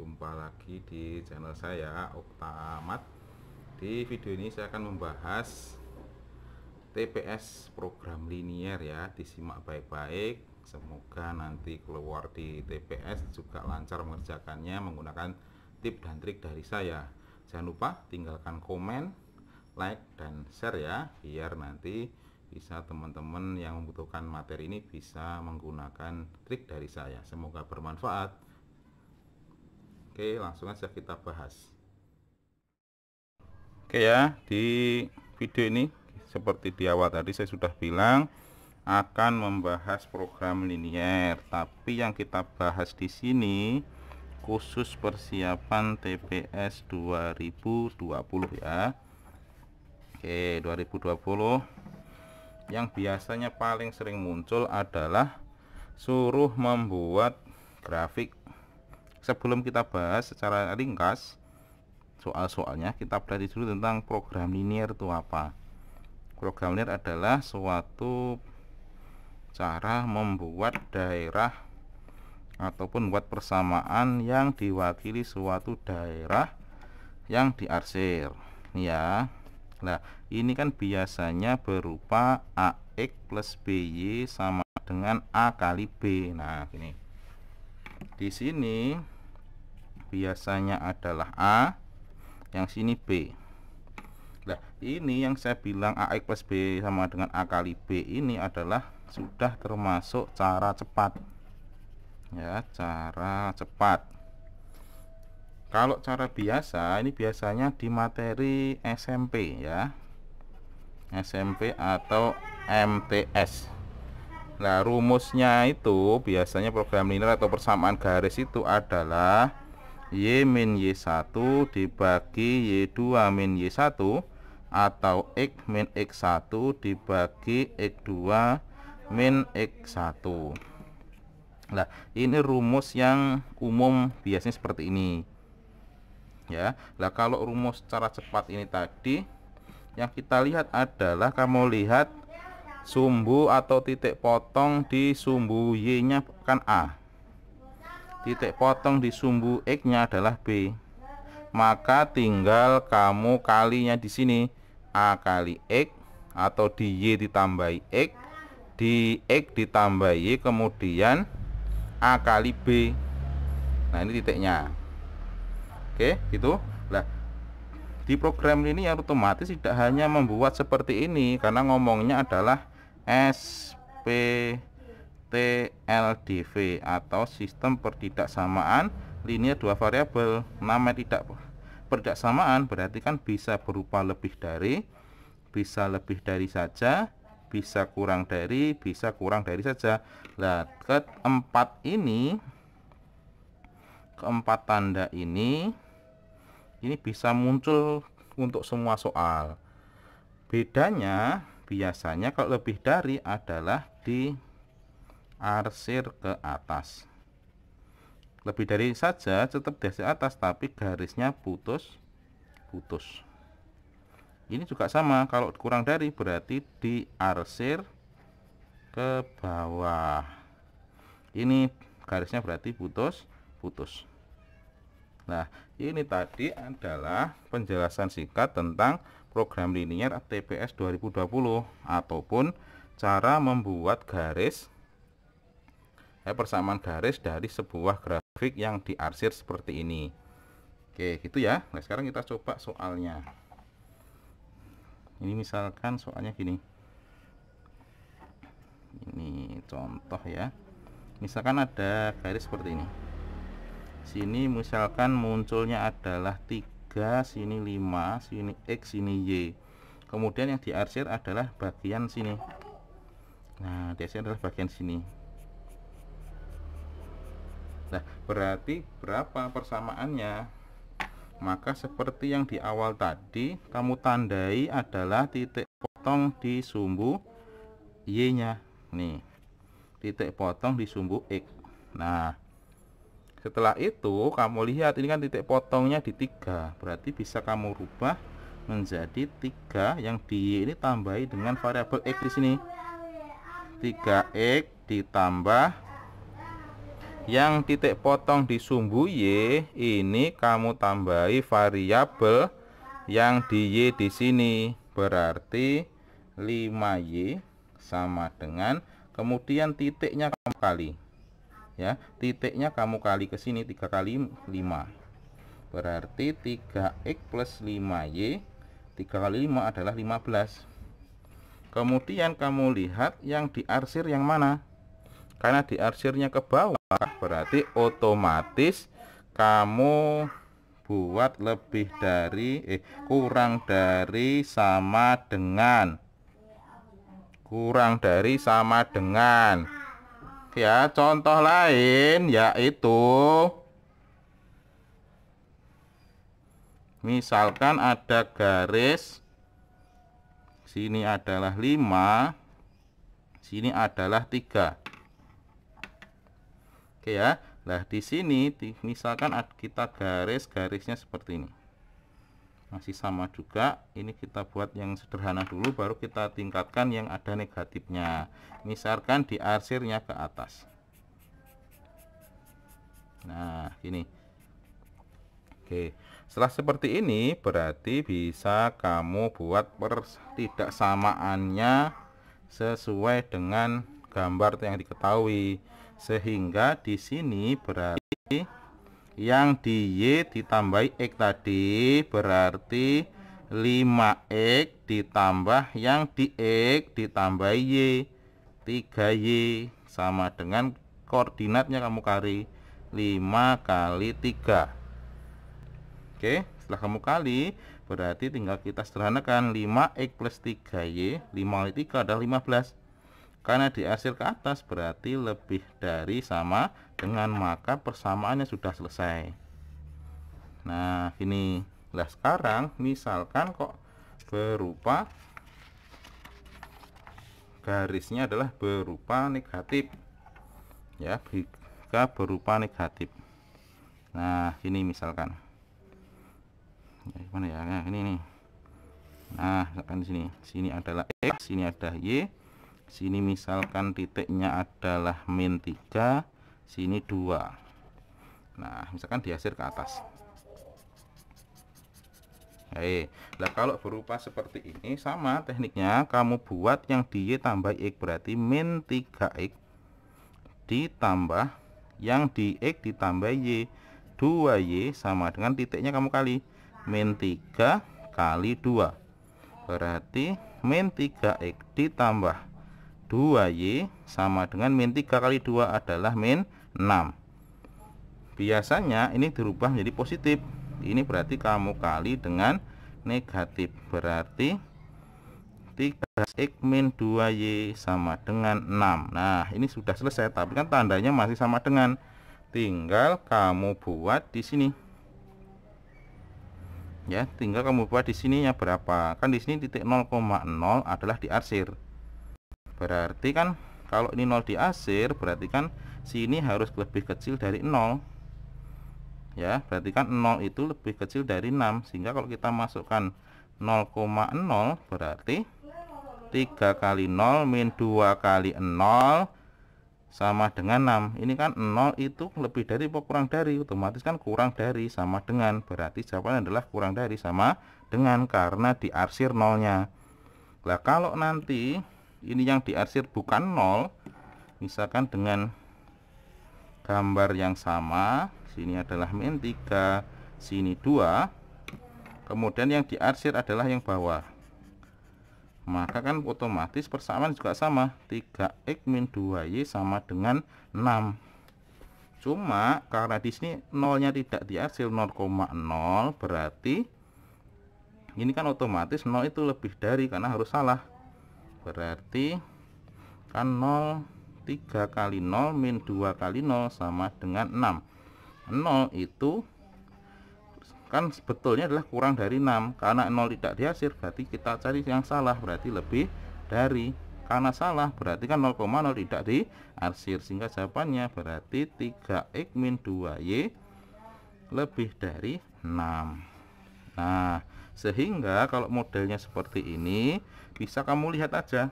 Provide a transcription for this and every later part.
Jumpa lagi di channel saya Okta Amat. Di video ini saya akan membahas TPS program linier ya Disimak baik-baik Semoga nanti keluar di TPS juga lancar mengerjakannya Menggunakan tip dan trik dari saya Jangan lupa tinggalkan komen, like, dan share ya Biar nanti bisa teman-teman yang membutuhkan materi ini bisa menggunakan trik dari saya. Semoga bermanfaat. Oke, langsung aja kita bahas. Oke ya, di video ini seperti di awal tadi saya sudah bilang akan membahas program linier, tapi yang kita bahas di sini khusus persiapan TPS 2020 ya. Oke, 2020 yang biasanya paling sering muncul adalah suruh membuat grafik sebelum kita bahas secara ringkas soal-soalnya kita pelajari dulu tentang program linear itu apa program linear adalah suatu cara membuat daerah ataupun buat persamaan yang diwakili suatu daerah yang diarsir ya nah ini kan biasanya berupa AX plus BY sama dengan A kali B nah ini di sini biasanya adalah A yang sini B Nah ini yang saya bilang AX plus B sama dengan A kali B ini adalah sudah termasuk cara cepat ya cara cepat kalau cara biasa ini biasanya di materi SMP ya SMP atau MTS Nah, rumusnya itu biasanya program linear atau persamaan garis itu adalah Y min Y1 dibagi Y2 min Y1 atau X min X1 dibagi X2 min X1 Nah, ini rumus yang umum biasanya seperti ini ya. Nah, kalau rumus secara cepat ini tadi yang kita lihat adalah kamu lihat sumbu atau titik potong di sumbu Y nya kan A titik potong di sumbu X nya adalah B maka tinggal kamu kalinya di sini A kali X atau di Y ditambah X di X ditambah Y kemudian A kali B nah ini titiknya oke gitu lah di program ini yang otomatis tidak hanya membuat seperti ini karena ngomongnya adalah SPTLDV atau sistem pertidaksamaan linear dua variabel nama tidak pertidaksamaan berarti kan bisa berupa lebih dari bisa lebih dari saja bisa kurang dari bisa kurang dari saja nah keempat ini keempat tanda ini ini bisa muncul untuk semua soal bedanya biasanya kalau lebih dari adalah di arsir ke atas lebih dari saja tetap dari atas tapi garisnya putus putus ini juga sama kalau kurang dari berarti di arsir ke bawah ini garisnya berarti putus putus Nah, ini tadi adalah penjelasan singkat tentang program linier TPS 2020 ataupun cara membuat garis eh, persamaan garis dari sebuah grafik yang diarsir seperti ini. Oke, gitu ya. Nah, sekarang kita coba soalnya. Ini misalkan soalnya gini. Ini contoh ya. Misalkan ada garis seperti ini sini misalkan munculnya adalah 3 sini 5 sini X sini Y kemudian yang diarsir adalah bagian sini nah diarsir adalah bagian sini nah berarti berapa persamaannya maka seperti yang di awal tadi kamu tandai adalah titik potong di sumbu y nya nih titik potong di sumbu x nah setelah itu kamu lihat ini kan titik potongnya di tiga, berarti bisa kamu rubah menjadi tiga yang di ini tambahi dengan variabel x di sini. 3x ditambah yang titik potong di sumbu y ini kamu tambahi variabel yang di y di sini berarti 5y sama dengan kemudian titiknya kamu kali ya titiknya kamu kali ke sini tiga kali 5 berarti 3x plus 5y 3 kali 5 adalah 15 kemudian kamu lihat yang diarsir yang mana karena diarsirnya ke bawah berarti otomatis kamu buat lebih dari eh kurang dari sama dengan kurang dari sama dengan Ya, contoh lain yaitu misalkan ada garis sini adalah 5, sini adalah 3. Oke ya. Nah, di sini misalkan kita garis garisnya seperti ini masih sama juga ini kita buat yang sederhana dulu baru kita tingkatkan yang ada negatifnya misalkan diarsirnya ke atas nah ini oke setelah seperti ini berarti bisa kamu buat tidak samaannya sesuai dengan gambar yang diketahui sehingga di sini berarti yang di Y ditambah X tadi berarti 5X ditambah yang di X ditambah Y 3Y sama dengan koordinatnya kamu kali 5 kali 3 Oke setelah kamu kali berarti tinggal kita sederhanakan 5X plus 3Y 5 kali 3 adalah 15 karena dihasil ke atas berarti lebih dari sama dengan maka persamaannya sudah selesai nah ini lah sekarang misalkan kok berupa garisnya adalah berupa negatif ya jika berupa negatif nah ini misalkan ya, gimana ya nah, ini nih nah misalkan di sini sini adalah x sini ada y sini misalkan titiknya adalah min 3 sini dua nah misalkan dihasil ke atas Hei, nah kalau berupa seperti ini sama tekniknya kamu buat yang di y tambah X berarti min 3X ditambah yang di X ditambah Y 2Y sama dengan titiknya kamu kali min 3 kali 2 berarti min 3X ditambah 2Y sama dengan min 3 kali 2 adalah min 6 biasanya ini dirubah menjadi positif ini berarti kamu kali dengan negatif berarti 3x min 2y sama dengan 6 nah ini sudah selesai tapi kan tandanya masih sama dengan tinggal kamu buat di sini ya tinggal kamu buat di sininya berapa kan di sini titik 0,0 adalah diarsir berarti kan kalau ini 0 diasir berarti kan sini harus lebih kecil dari 0 ya berarti kan 0 itu lebih kecil dari 6 sehingga kalau kita masukkan 0,0 berarti 3 kali 0 min 2 kali 0 sama dengan 6 ini kan 0 itu lebih dari atau kurang dari otomatis kan kurang dari sama dengan berarti jawabannya adalah kurang dari sama dengan karena diarsir nolnya lah kalau nanti ini yang diarsir bukan nol misalkan dengan gambar yang sama sini adalah min 3 sini 2 kemudian yang diarsir adalah yang bawah maka kan otomatis persamaan juga sama 3x min 2y sama dengan 6 cuma karena di sini nolnya tidak diarsir 0,0 berarti ini kan otomatis 0 itu lebih dari karena harus salah berarti kan 0 3 kali 0 min 2 kali 0 sama dengan 6 0 itu kan sebetulnya adalah kurang dari 6 karena 0 tidak dihasil berarti kita cari yang salah berarti lebih dari karena salah berarti kan 0,0 tidak diarsir sehingga jawabannya berarti 3x min 2y lebih dari 6 Nah, sehingga kalau modelnya seperti ini, bisa kamu lihat aja.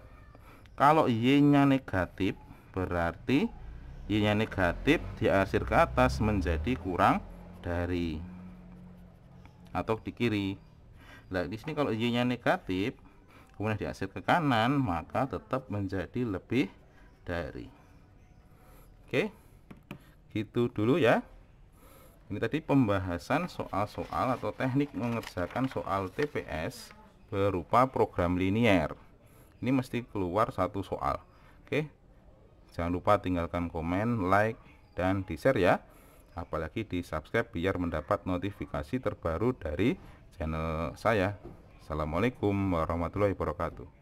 Kalau Y-nya negatif, berarti Y-nya negatif diasir ke atas menjadi kurang dari atau di kiri. Nah, di sini kalau Y-nya negatif, kemudian diasir ke kanan, maka tetap menjadi lebih dari. Oke. Gitu dulu ya ini tadi pembahasan soal-soal atau teknik mengerjakan soal TPS berupa program linier ini mesti keluar satu soal oke jangan lupa tinggalkan komen like dan di share ya apalagi di subscribe biar mendapat notifikasi terbaru dari channel saya Assalamualaikum warahmatullahi wabarakatuh